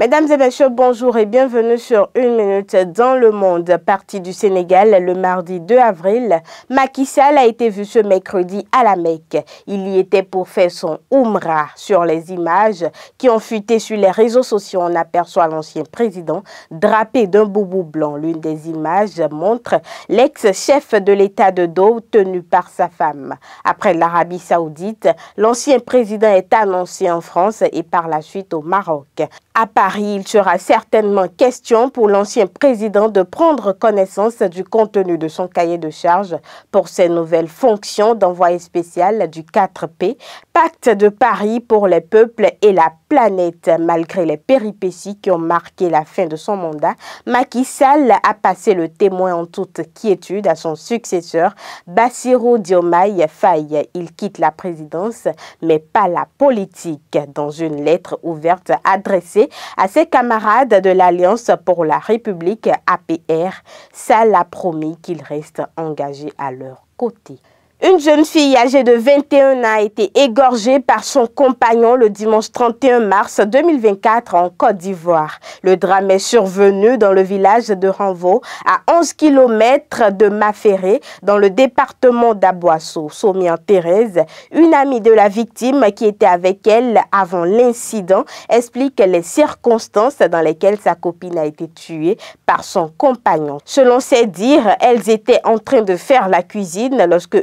Mesdames et messieurs, bonjour et bienvenue sur Une Minute dans le Monde. Parti du Sénégal le mardi 2 avril, Macky Sall a été vu ce mercredi à la Mecque. Il y était pour faire son Umrah. Sur les images qui ont fuité sur les réseaux sociaux, on aperçoit l'ancien président drapé d'un boubou blanc. L'une des images montre l'ex-chef de l'État de dos tenu par sa femme. Après l'Arabie saoudite, l'ancien président est annoncé en France et par la suite au Maroc. À il sera certainement question pour l'ancien président de prendre connaissance du contenu de son cahier de charge pour ses nouvelles fonctions d'envoyé spécial du 4P, pacte de Paris pour les peuples et la planète. Malgré les péripéties qui ont marqué la fin de son mandat, Macky Sall a passé le témoin en toute quiétude à son successeur, Bassirou Diomaye Faye. Il quitte la présidence, mais pas la politique. Dans une lettre ouverte adressée à ses camarades de l'Alliance pour la République APR. ça l'a promis qu'il reste engagé à leur côté. Une jeune fille âgée de 21 ans a été égorgée par son compagnon le dimanche 31 mars 2024 en Côte d'Ivoire. Le drame est survenu dans le village de Ranvaux, à 11 km de Maféré, dans le département d'Aboisseau. en Thérèse, une amie de la victime qui était avec elle avant l'incident, explique les circonstances dans lesquelles sa copine a été tuée par son compagnon. Selon ses dires, elles étaient en train de faire la cuisine lorsque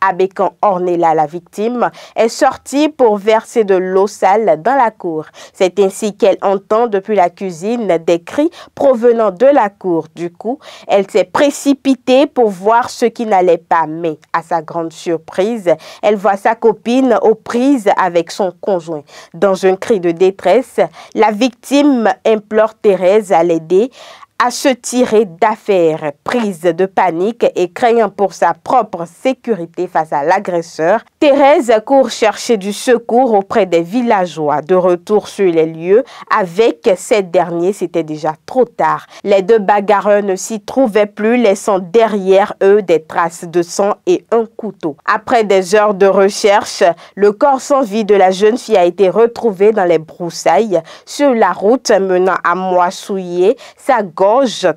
Ada orné Ornella, la victime, est sortie pour verser de l'eau sale dans la cour. C'est ainsi qu'elle entend depuis la cuisine des cris provenant de la cour. Du coup, elle s'est précipitée pour voir ce qui n'allait pas, mais à sa grande surprise, elle voit sa copine aux prises avec son conjoint. Dans un cri de détresse, la victime implore Thérèse à l'aider à se tirer d'affaires. Prise de panique et craignant pour sa propre sécurité face à l'agresseur, Thérèse court chercher du secours auprès des villageois. De retour sur les lieux, avec ces derniers, c'était déjà trop tard. Les deux bagarreurs ne s'y trouvaient plus, laissant derrière eux des traces de sang et un couteau. Après des heures de recherche, le corps sans vie de la jeune fille a été retrouvé dans les broussailles sur la route menant à Moissouillé. Sa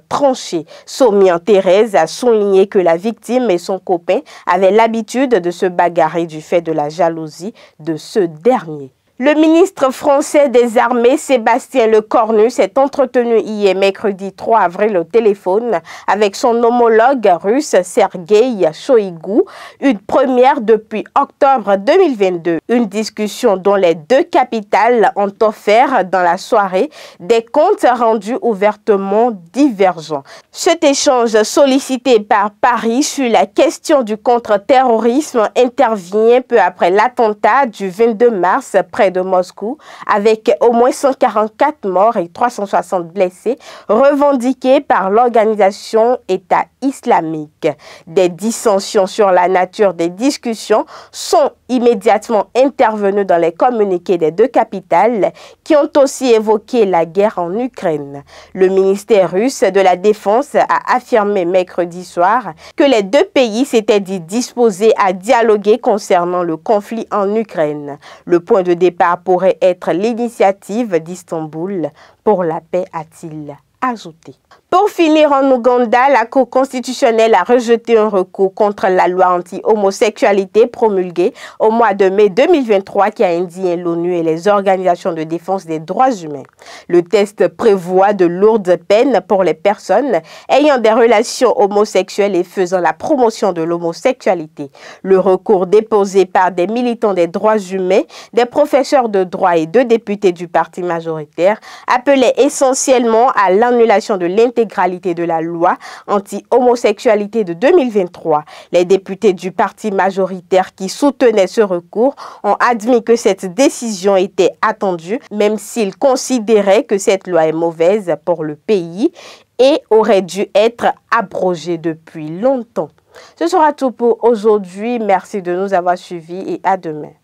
Tranchée, Tranché. en Thérèse a souligné que la victime et son copain avaient l'habitude de se bagarrer du fait de la jalousie de ce dernier. Le ministre français des Armées, Sébastien Lecornu, s'est entretenu hier mercredi 3 avril au téléphone avec son homologue russe Sergei Shoigu, une première depuis octobre 2022. Une discussion dont les deux capitales ont offert dans la soirée des comptes rendus ouvertement divergents. Cet échange sollicité par Paris sur la question du contre-terrorisme intervient peu après l'attentat du 22 mars près de Moscou, avec au moins 144 morts et 360 blessés, revendiqués par l'organisation État islamique. Des dissensions sur la nature des discussions sont immédiatement intervenues dans les communiqués des deux capitales qui ont aussi évoqué la guerre en Ukraine. Le ministère russe de la Défense a affirmé mercredi soir que les deux pays s'étaient dit disposés à dialoguer concernant le conflit en Ukraine. Le point de départ ça pourrait être l'initiative d'Istanbul pour la paix, a-t-il ajouté. Pour finir, en Ouganda, la Cour constitutionnelle a rejeté un recours contre la loi anti-homosexualité promulguée au mois de mai 2023 qui a indigné l'ONU et les organisations de défense des droits humains. Le test prévoit de lourdes peines pour les personnes ayant des relations homosexuelles et faisant la promotion de l'homosexualité. Le recours déposé par des militants des droits humains, des professeurs de droit et deux députés du parti majoritaire appelait essentiellement à l'annulation de l'interdiction de la loi anti-homosexualité de 2023. Les députés du parti majoritaire qui soutenaient ce recours ont admis que cette décision était attendue, même s'ils considéraient que cette loi est mauvaise pour le pays et aurait dû être abrogée depuis longtemps. Ce sera tout pour aujourd'hui. Merci de nous avoir suivis et à demain.